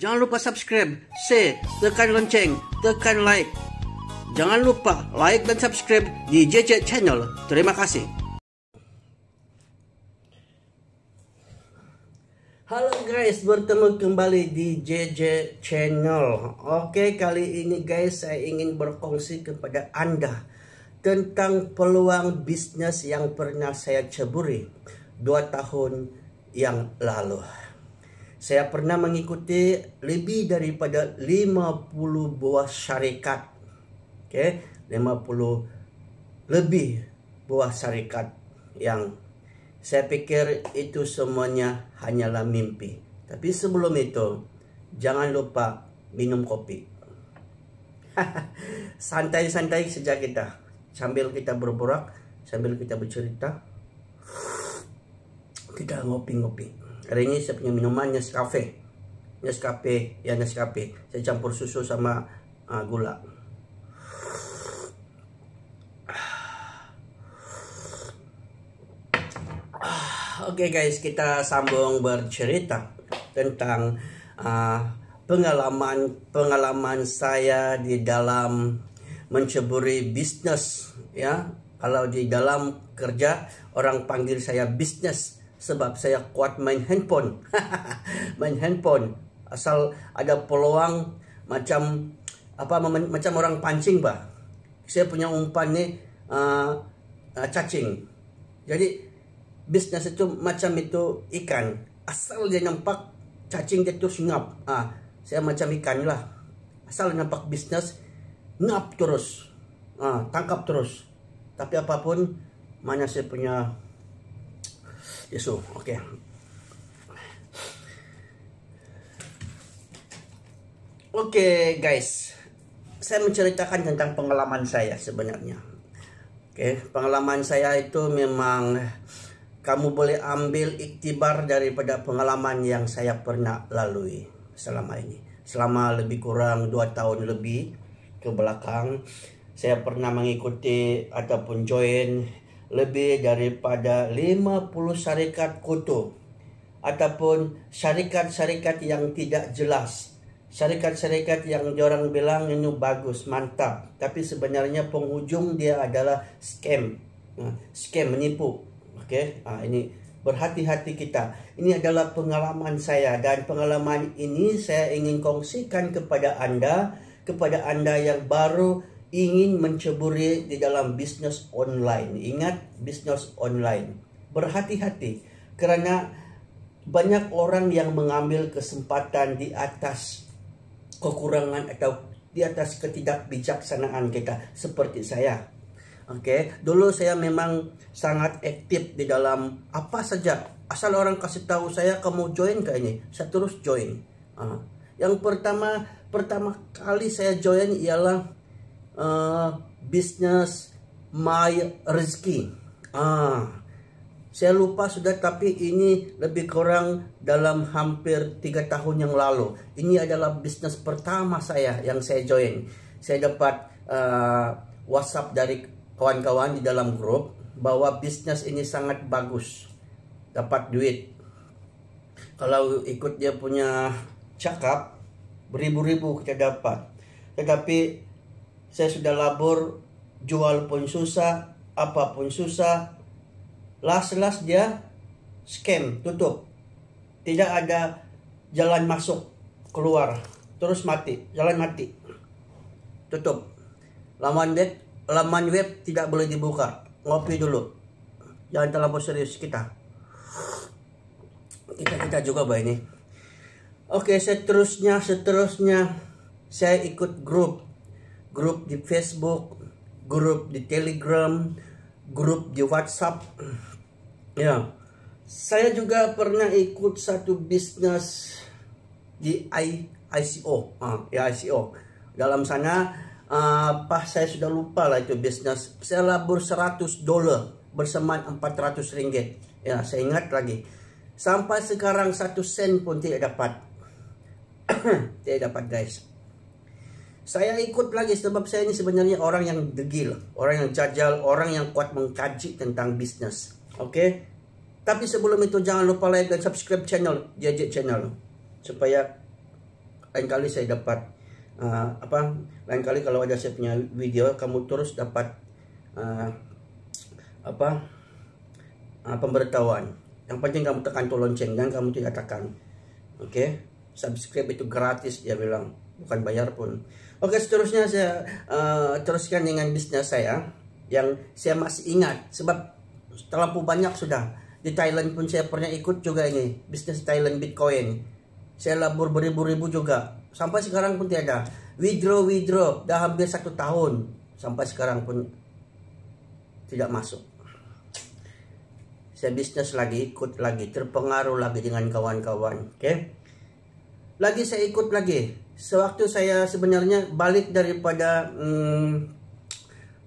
Jangan lupa subscribe, share, tekan lonceng, tekan like. Jangan lupa like dan subscribe di JJ Channel. Terima kasih. Halo guys, bertemu kembali di JJ Channel. Oke, kali ini guys saya ingin berkongsi kepada Anda tentang peluang bisnis yang pernah saya ceburi dua tahun yang lalu. Saya pernah mengikuti lebih daripada 50 buah syarikat. Oke, okay? 50 lebih buah syarikat yang saya pikir itu semuanya hanyalah mimpi. Tapi sebelum itu, jangan lupa minum kopi. Santai-santai saja kita sambil kita berborak, sambil kita bercerita. Kita ngopi-ngopi hari ini saya punya minuman Nescafe Nescafe ya Nescafe saya campur susu sama uh, gula Oke okay guys kita sambung bercerita tentang pengalaman ah, pengalaman pengalaman saya di dalam menceburi bisnis ya kalau di dalam kerja orang panggil saya bisnis sebab saya kuat main handphone. main handphone asal ada peluang macam apa macam orang pancing, Pak. Saya punya umpan nih ah, uh, ah, cacing. Jadi bisnis itu macam itu ikan. Asal dia nampak cacing dia terus ngap. Ah, saya macam ikan lah. Asal nampak bisnis ngap terus. Ah, tangkap terus. Tapi apapun mana saya punya oke okay. oke okay, guys saya menceritakan tentang pengalaman saya sebenarnya oke okay. pengalaman saya itu memang kamu boleh ambil iktibar daripada pengalaman yang saya pernah lalui selama ini selama lebih kurang 2 tahun lebih ke belakang saya pernah mengikuti ataupun join lebih daripada 50 syarikat kutu ataupun syarikat-syarikat yang tidak jelas. Syarikat-syarikat yang orang bilang ini bagus, mantap. Tapi sebenarnya penghujung dia adalah scam. Ha, scam, menipu. Okey, ha, ini berhati-hati kita. Ini adalah pengalaman saya dan pengalaman ini saya ingin kongsikan kepada anda. Kepada anda yang baru ingin menceburi di dalam bisnis online. Ingat, bisnis online. Berhati-hati karena banyak orang yang mengambil kesempatan di atas kekurangan atau di atas ketidakbijaksanaan kita seperti saya. Oke, okay? dulu saya memang sangat aktif di dalam apa saja. Asal orang kasih tahu saya kamu join ke ini, saya terus join. Uh. Yang pertama pertama kali saya join ialah Business eh, bisnis my rezeki ah saya lupa sudah tapi ini lebih kurang dalam hampir tiga tahun yang lalu ini adalah bisnis pertama saya yang saya join saya dapat uh, WhatsApp dari kawan-kawan di dalam grup bahwa bisnis ini sangat bagus dapat duit kalau ikut dia punya cakap beribu-ribu kita dapat tetapi saya sudah labor jual pun susah apapun susah las-las dia scam tutup tidak ada jalan masuk keluar terus mati jalan mati tutup laman web laman web tidak boleh dibuka ngopi dulu jangan terlalu serius kita kita kita juga bah ini oke seterusnya seterusnya saya ikut grup grup di Facebook, grup di Telegram, grup di WhatsApp. Ya. Saya juga pernah ikut satu bisnis di I, ICO, ah, ya ICO. Dalam sana uh, saya sudah lupa lah itu bisnis. Saya labur 100 dolar bersama 400 ringgit. Ya, saya ingat lagi. Sampai sekarang satu sen pun tidak dapat. tidak dapat guys. Saya ikut lagi sebab saya ini sebenarnya orang yang degil, orang yang jajal, orang yang kuat mengkaji tentang bisnis. Oke? Okay? Tapi sebelum itu jangan lupa like dan subscribe channel JJ channel supaya lain kali saya dapat uh, apa lain kali kalau ada saya punya video kamu terus dapat uh, apa uh, pemberitahuan. Yang penting kamu tekan tuh lonceng dan kamu tidak tekan. Oke? Okay? Subscribe itu gratis dia bilang, bukan bayar pun. Oke seterusnya saya uh, teruskan dengan bisnis saya yang saya masih ingat sebab terlalu banyak sudah di Thailand pun saya pernah ikut juga ini bisnis Thailand Bitcoin saya labur beribu-ribu juga sampai sekarang pun tiada withdraw withdraw dah hampir satu tahun sampai sekarang pun tidak masuk saya bisnis lagi ikut lagi terpengaruh lagi dengan kawan-kawan oke okay? lagi saya ikut lagi sewaktu saya sebenarnya balik daripada hmm,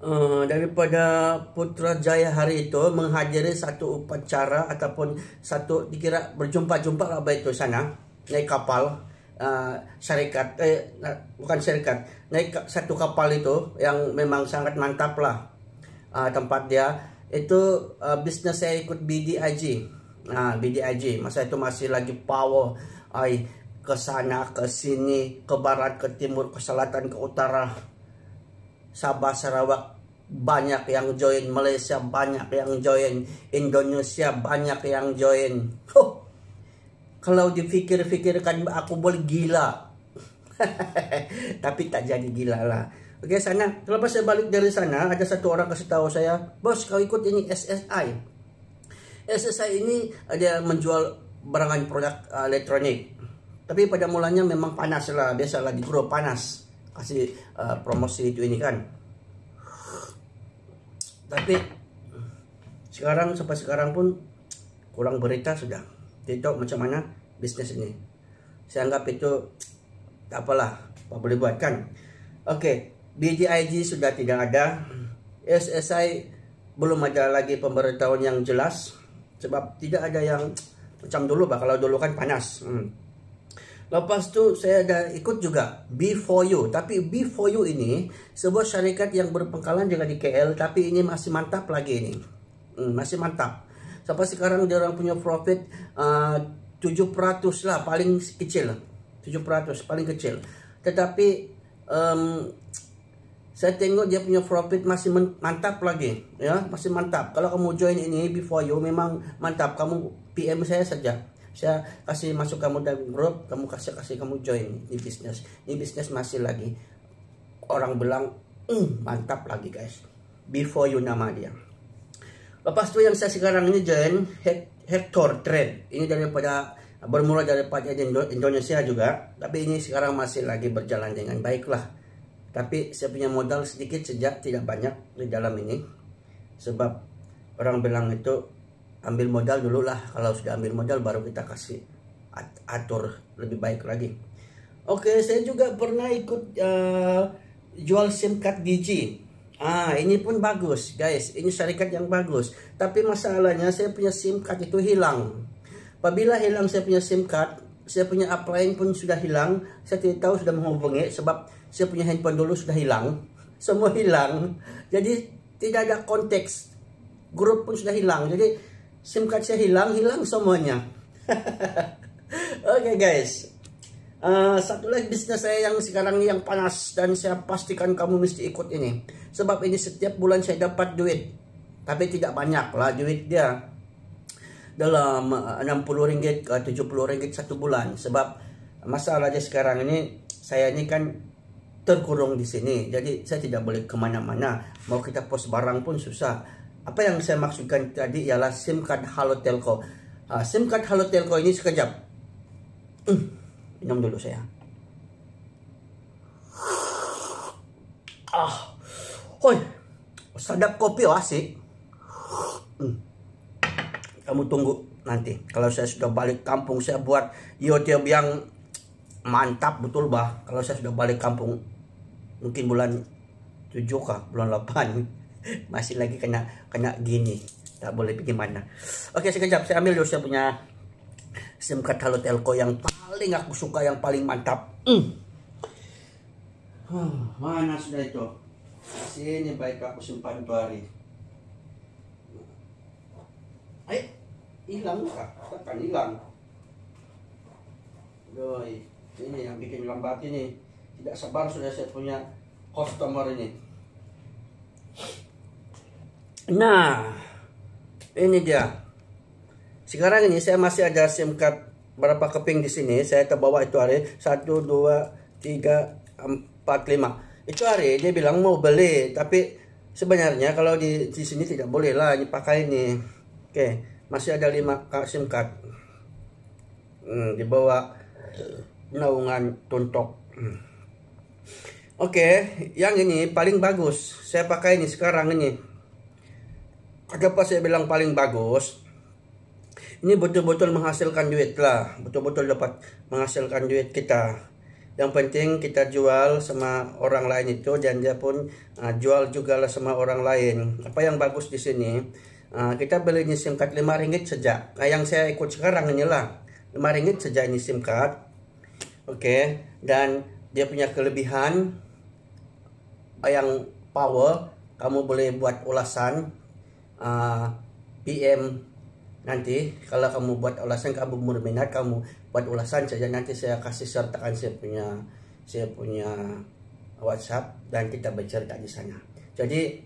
uh, daripada Putrajaya hari itu menghadiri satu upacara ataupun satu dikira berjumpa-jumpa lah baik itu sana naik kapal uh, syarikat eh, eh bukan syarikat naik satu kapal itu yang memang sangat mantap lah uh, tempat dia itu uh, bisnis saya ikut BDIG nah BDIG masa itu masih lagi power ay ke sana, ke sini, ke barat, ke timur, ke selatan, ke utara. Sabah, Sarawak, banyak yang join. Malaysia, banyak yang join. Indonesia, banyak yang join. Huh. Kalau dipikir-pikirkan aku boleh gila. Tapi tak jadi gila lah. Oke sana, selepas saya balik dari sana, ada satu orang kasih tahu saya, bos kau ikut ini SSI. SSI ini ada menjual barangan produk eh, elektronik tapi pada mulanya memang panas lah biasa lagi grow panas kasih uh, promosi itu ini kan tapi sekarang sampai sekarang pun kurang berita sudah tidak macam mana bisnis ini saya anggap itu tak apalah apa boleh buat kan oke okay, BGIG sudah tidak ada SSI belum ada lagi pemberitahuan yang jelas sebab tidak ada yang macam dulu bah kalau dulu kan panas hmm. Lepas tu saya ada ikut juga Before You. Tapi Before You ini sebuah syarikat yang berpengkalan juga di KL. Tapi ini masih mantap lagi ini. Hmm, masih mantap. Sampai sekarang dia orang punya profit uh, 700 lah paling kecil. 700 paling kecil. Tetapi um, saya tengok dia punya profit masih mantap lagi ya masih mantap kalau kamu join ini before you memang mantap kamu PM saya saja saya kasih masuk kamu dalam grup kamu kasih kasih kamu join di bisnis di bisnis masih lagi orang bilang mm, mantap lagi guys before you nama dia lepas itu yang saya sekarang ini join Hector Trade ini daripada bermula daripada Indonesia juga tapi ini sekarang masih lagi berjalan dengan baiklah tapi saya punya modal sedikit sejak tidak banyak di dalam ini sebab orang bilang itu ambil modal dulu lah kalau sudah ambil modal baru kita kasih atur lebih baik lagi oke saya juga pernah ikut uh, jual sim card Gigi. ah ini pun bagus guys ini syarikat yang bagus tapi masalahnya saya punya sim card itu hilang apabila hilang saya punya sim card saya punya upline pun sudah hilang saya tidak tahu sudah menghubungi sebab saya punya handphone dulu sudah hilang semua hilang jadi tidak ada konteks grup pun sudah hilang jadi SIM card saya hilang, hilang semuanya. Oke okay, guys. Uh, satu lagi bisnis saya yang sekarang yang panas dan saya pastikan kamu mesti ikut ini. Sebab ini setiap bulan saya dapat duit. Tapi tidak banyak lah duit dia. Dalam eh, RM60 ke RM70 satu bulan. Sebab masalahnya sekarang ini saya ini kan terkurung di sini. Jadi saya tidak boleh kemana-mana. Mau kita pos barang pun susah apa yang saya maksudkan tadi ialah SIM card Halo Telco. Uh, SIM card Halo Telco ini sekejap. Uh, minum dulu saya. Ah. Hoi. sedap kopi oh, asik. Uh, Kamu tunggu nanti kalau saya sudah balik kampung saya buat YouTube yang mantap betul bah. Kalau saya sudah balik kampung mungkin bulan 7 kah, bulan 8 masih lagi kena kena gini tak boleh gimana oke sekejap saya ambil dulu saya punya SIM card Halo Telco yang paling aku suka yang paling mantap mm. mana sudah itu sini baik aku simpan dua hari eh hilang kak takkan hilang Doi, ini yang bikin lambat ini tidak sabar sudah saya punya customer ini Nah, ini dia. Sekarang ini saya masih ada SIM card berapa keping di sini. Saya terbawa itu hari 1 2 3 4 5. Itu hari dia bilang mau beli, tapi sebenarnya kalau di di sini tidak boleh lah dipakai ini. Oke, masih ada 5 SIM card. Hmm, dibawa naungan tuntok. Hmm. Oke, yang ini paling bagus. Saya pakai ini sekarang ini. Apa saya bilang paling bagus? Ini betul-betul menghasilkan duit lah, betul-betul dapat menghasilkan duit kita. Yang penting kita jual sama orang lain itu dan dia pun uh, jual juga lah sama orang lain. Apa yang bagus di sini? Uh, kita beli ini SIM card 5 ringgit sejak. Nah, yang saya ikut sekarang inilah 5 ringgit sejak ini SIM card. Oke, okay. dan dia punya kelebihan yang power, kamu boleh buat ulasan Eh, PM nanti kalau kamu buat ulasan kamu berminat kamu buat ulasan saja nanti saya kasih sertakan saya punya saya punya WhatsApp dan kita bercerita di sana jadi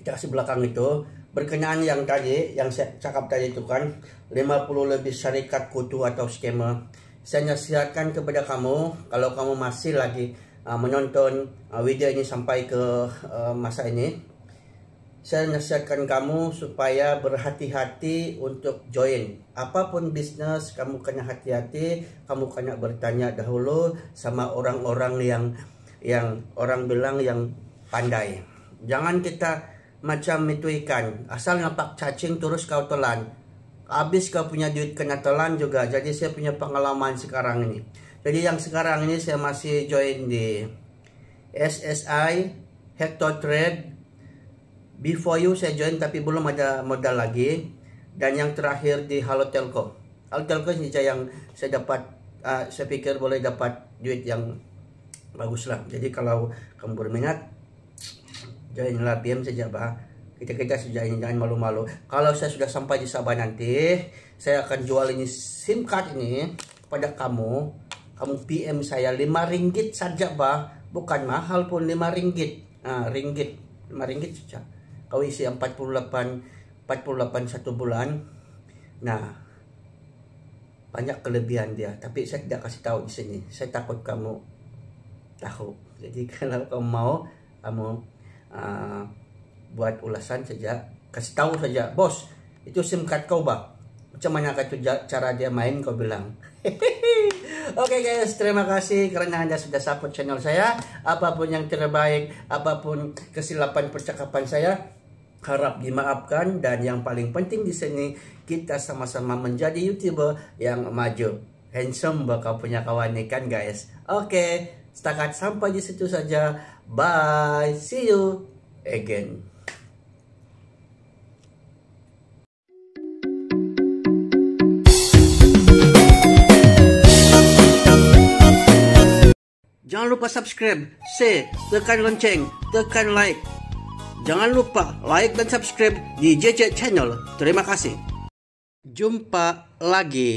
kita kasih belakang itu berkenaan yang tadi yang saya cakap tadi itu kan 50 lebih syarikat kutu atau skema saya nasihatkan kepada kamu kalau kamu masih lagi uh, menonton uh, video ini sampai ke uh, masa ini saya nasihatkan kamu supaya berhati-hati untuk join. Apapun bisnis, kamu kena hati-hati, kamu kena bertanya dahulu sama orang-orang yang yang orang bilang yang pandai. Jangan kita macam itu ikan, asal nampak cacing terus kau telan. Habis kau punya duit kena telan juga. Jadi saya punya pengalaman sekarang ini. Jadi yang sekarang ini saya masih join di SSI, Hector Trade, Before You saya join tapi belum ada modal lagi. Dan yang terakhir di Halo Telkom. Halo Telkom saja yang saya dapat, uh, saya pikir boleh dapat duit yang bagus lah. Jadi kalau kamu berminat, joinlah PM saja bah. Kita kita sudah jangan malu-malu. Kalau saya sudah sampai di Sabah nanti, saya akan jual ini SIM card ini kepada kamu. Kamu PM saya 5 ringgit saja bah. Bukan mahal pun 5 ringgit. Nah, ringgit. 5 ringgit saja delapan, empat 48 48 satu bulan Nah, banyak kelebihan dia tapi saya tidak kasih tahu di sini saya takut kamu tahu jadi kalau kamu mau kamu uh, buat ulasan saja kasih tahu saja bos itu sim card kau ba macam mana itu cara dia main kau bilang Oke okay guys, terima kasih karena Anda sudah support channel saya. Apapun yang terbaik, apapun kesilapan percakapan saya, Harap dimaafkan dan yang paling penting di sini kita sama-sama menjadi youtuber yang maju handsome bakal punya kawan nih kan guys oke setakat sampai di situ saja bye see you again Jangan lupa subscribe, share, tekan lonceng, tekan like. Jangan lupa like dan subscribe di JJ Channel. Terima kasih. Jumpa lagi.